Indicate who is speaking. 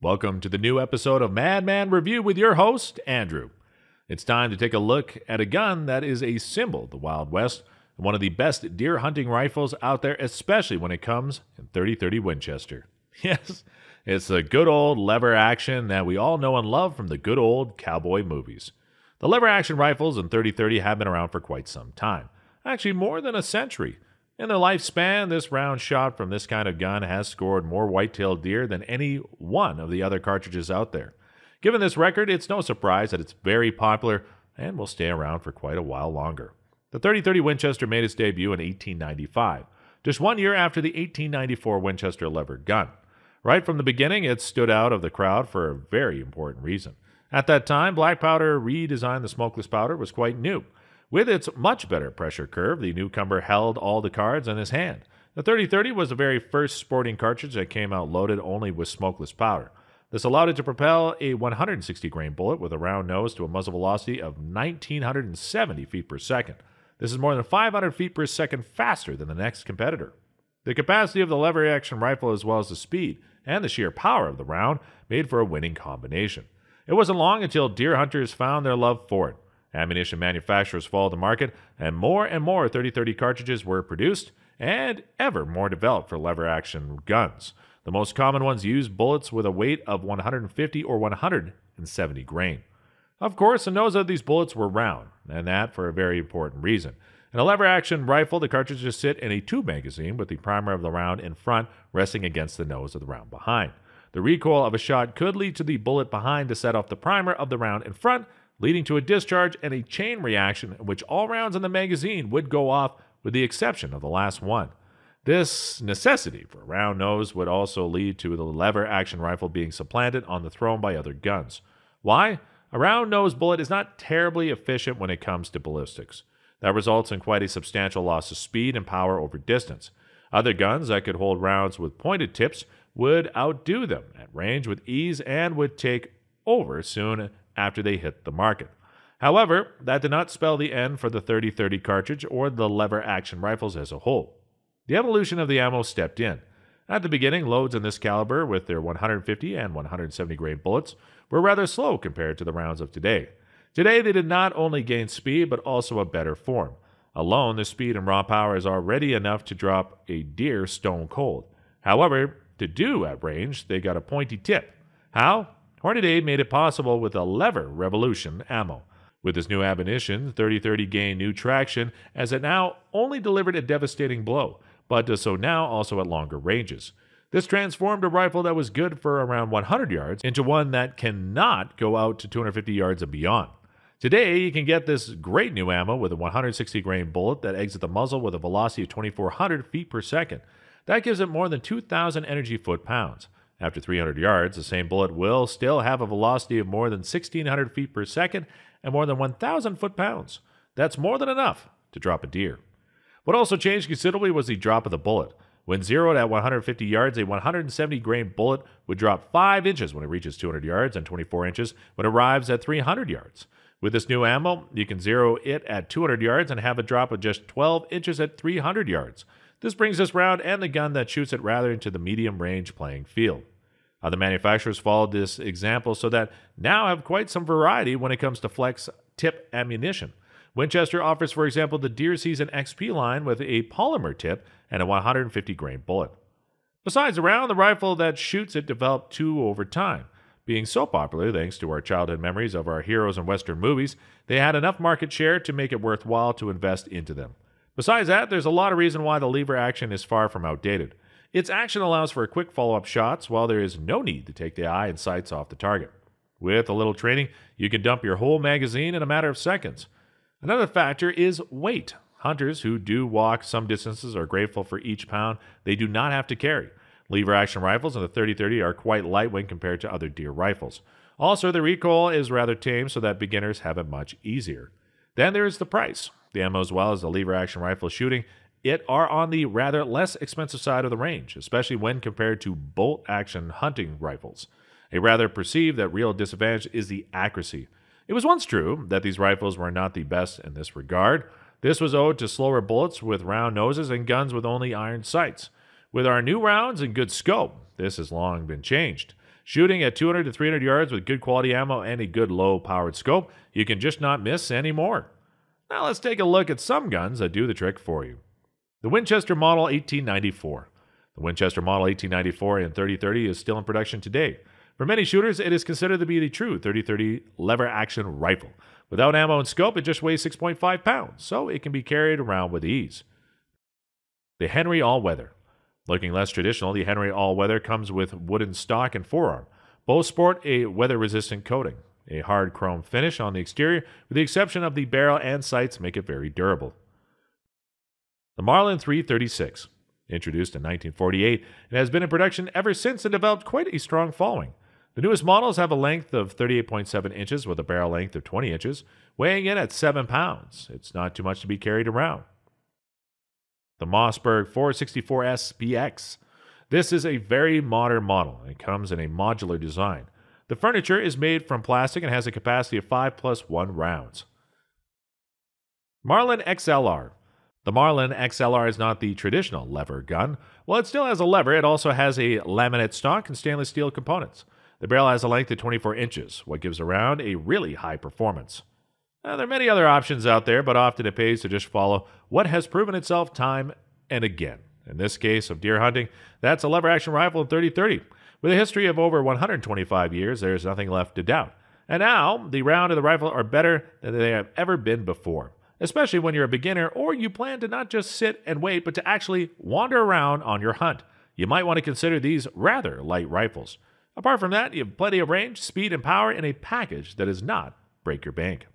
Speaker 1: Welcome to the new episode of Madman Review with your host, Andrew. It's time to take a look at a gun that is a symbol of the Wild West and one of the best deer hunting rifles out there, especially when it comes in 30-30 Winchester. Yes, it's the good old lever action that we all know and love from the good old cowboy movies. The lever action rifles in 30-30 have been around for quite some time, actually more than a century in their lifespan, this round shot from this kind of gun has scored more white-tailed deer than any one of the other cartridges out there. Given this record, it's no surprise that it's very popular and will stay around for quite a while longer. The 3030 30 Winchester made its debut in 1895, just one year after the 1894 Winchester levered gun. Right from the beginning, it stood out of the crowd for a very important reason. At that time, black powder redesigned the smokeless powder was quite new. With its much better pressure curve, the newcomer held all the cards in his hand. The 3030 was the very first sporting cartridge that came out loaded only with smokeless powder. This allowed it to propel a 160 grain bullet with a round nose to a muzzle velocity of 1970 feet per second. This is more than 500 feet per second faster than the next competitor. The capacity of the lever action rifle, as well as the speed and the sheer power of the round, made for a winning combination. It wasn't long until deer hunters found their love for it. Ammunition manufacturers followed the market, and more and more 3030 cartridges were produced and ever more developed for lever action guns. The most common ones used bullets with a weight of 150 or 170 grain. Of course, the nose of these bullets were round, and that for a very important reason. In a lever action rifle, the cartridges sit in a tube magazine with the primer of the round in front resting against the nose of the round behind. The recoil of a shot could lead to the bullet behind to set off the primer of the round in front, leading to a discharge and a chain reaction in which all rounds in the magazine would go off with the exception of the last one. This necessity for a round nose would also lead to the lever action rifle being supplanted on the throne by other guns. Why? A round nose bullet is not terribly efficient when it comes to ballistics. That results in quite a substantial loss of speed and power over distance. Other guns that could hold rounds with pointed tips would outdo them at range with ease and would take over soon after they hit the market. However, that did not spell the end for the 30-30 cartridge or the lever action rifles as a whole. The evolution of the ammo stepped in. At the beginning, loads in this caliber with their 150 and 170 grain bullets were rather slow compared to the rounds of today. Today, they did not only gain speed but also a better form. Alone, the speed and raw power is already enough to drop a deer stone cold. However, to do at range, they got a pointy tip. How? Hornaday made it possible with a lever revolution ammo. With this new ammunition, 3030 gained new traction as it now only delivered a devastating blow, but does so now also at longer ranges. This transformed a rifle that was good for around 100 yards into one that cannot go out to 250 yards and beyond. Today, you can get this great new ammo with a 160 grain bullet that exits the muzzle with a velocity of 2400 feet per second. That gives it more than 2,000 energy foot pounds. After 300 yards, the same bullet will still have a velocity of more than 1,600 feet per second and more than 1,000 foot pounds. That's more than enough to drop a deer. What also changed considerably was the drop of the bullet. When zeroed at 150 yards, a 170 grain bullet would drop 5 inches when it reaches 200 yards and 24 inches when it arrives at 300 yards. With this new ammo, you can zero it at 200 yards and have a drop of just 12 inches at 300 yards. This brings this round and the gun that shoots it rather into the medium range playing field. Other manufacturers followed this example so that now have quite some variety when it comes to flex tip ammunition. Winchester offers, for example, the Deer Season XP line with a polymer tip and a 150 grain bullet. Besides the round, the rifle that shoots it developed too over time. Being so popular thanks to our childhood memories of our heroes in Western movies, they had enough market share to make it worthwhile to invest into them. Besides that, there's a lot of reason why the lever action is far from outdated. Its action allows for quick follow up shots while there is no need to take the eye and sights off the target. With a little training, you can dump your whole magazine in a matter of seconds. Another factor is weight. Hunters who do walk some distances are grateful for each pound they do not have to carry. Lever action rifles in the 3030 30 are quite light when compared to other deer rifles. Also, the recoil is rather tame so that beginners have it much easier. Then there is the price. The ammo, as well as the lever action rifle shooting, it are on the rather less expensive side of the range, especially when compared to bolt action hunting rifles. A rather perceived that real disadvantage is the accuracy. It was once true that these rifles were not the best in this regard. This was owed to slower bullets with round noses and guns with only iron sights. With our new rounds and good scope, this has long been changed. Shooting at 200 to 300 yards with good quality ammo and a good low powered scope, you can just not miss anymore. Now let's take a look at some guns that do the trick for you. The Winchester Model 1894. The Winchester Model 1894 and 3030 is still in production today. For many shooters, it is considered to be the true 3030 lever action rifle. Without ammo and scope, it just weighs 6.5 pounds, so it can be carried around with ease. The Henry All Weather. Looking less traditional, the Henry All Weather comes with wooden stock and forearm. Both sport a weather resistant coating. A hard chrome finish on the exterior, with the exception of the barrel and sights, make it very durable. The Marlin 336, introduced in 1948 and has been in production ever since and developed quite a strong following. The newest models have a length of 38.7 inches with a barrel length of 20 inches, weighing in at 7 pounds. It's not too much to be carried around. The Mossberg 464 SPX. This is a very modern model. and comes in a modular design. The furniture is made from plastic and has a capacity of 5 plus 1 rounds. Marlin XLR. The Marlin XLR is not the traditional lever gun. While it still has a lever, it also has a laminate stock and stainless steel components. The barrel has a length of 24 inches, what gives the round a really high performance. Now, there are many other options out there, but often it pays to just follow what has proven itself time and again. In this case of deer hunting, that's a lever action rifle in 3030. With a history of over 125 years, there's nothing left to doubt. And now, the round and the rifle are better than they have ever been before, especially when you're a beginner or you plan to not just sit and wait, but to actually wander around on your hunt. You might want to consider these rather light rifles. Apart from that, you have plenty of range, speed, and power in a package that does not break your bank.